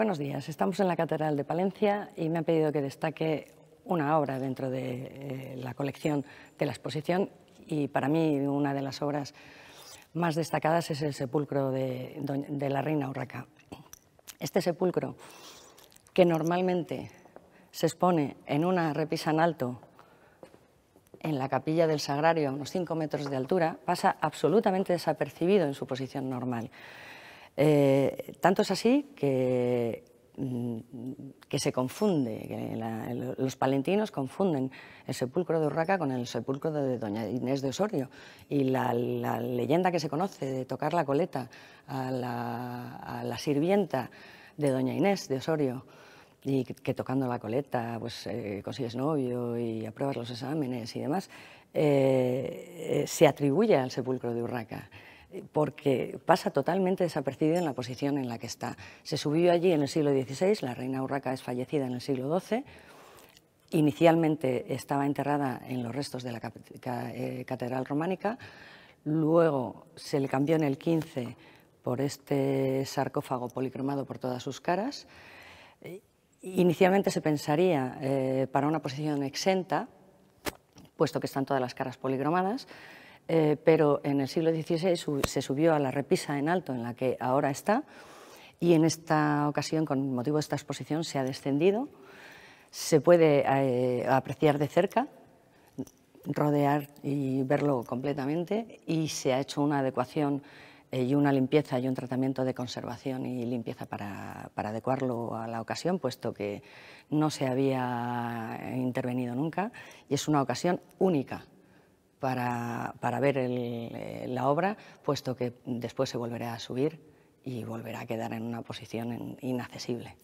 Buenos días, estamos en la Catedral de Palencia y me ha pedido que destaque una obra dentro de eh, la colección de la exposición y para mí una de las obras más destacadas es el sepulcro de, de la reina Urraca. Este sepulcro, que normalmente se expone en una repisa en alto en la capilla del Sagrario a unos 5 metros de altura, pasa absolutamente desapercibido en su posición normal. Eh, tanto es así que, mm, que se confunde, los palentinos confunden el sepulcro de Urraca con el sepulcro de Doña Inés de Osorio. Y la, leyenda que se conoce de tocar la coleta a la, sirvienta de Doña Inés de Osorio, y que, tocando la coleta pues, eh, consigues novio y apruebas los exámenes y demás, eh, se atribuye al sepulcro de Urraca porque pasa totalmente desapercibido en la posición en la que está. Se subió allí en el siglo XVI, la reina Urraca es fallecida en el siglo XII, inicialmente estaba enterrada en los restos de la eh, catedral románica, luego se le cambió en el XV por este sarcófago policromado por todas sus caras. Eh, inicialmente se pensaría eh, para una posición exenta, puesto que están todas las caras policromadas, eh, pero en el siglo XVI se subió a la repisa en alto en la que ahora está y en esta ocasión, con motivo de esta exposición, se ha descendido. Se puede eh, apreciar de cerca, rodear y verlo completamente y se ha hecho una adecuación eh, y una limpieza y un tratamiento de conservación y limpieza para, adecuarlo a la ocasión, puesto que no se había intervenido nunca y es una ocasión única para, para ver eh, la obra, puesto que después se volverá a subir y volverá a quedar en una posición inaccesible.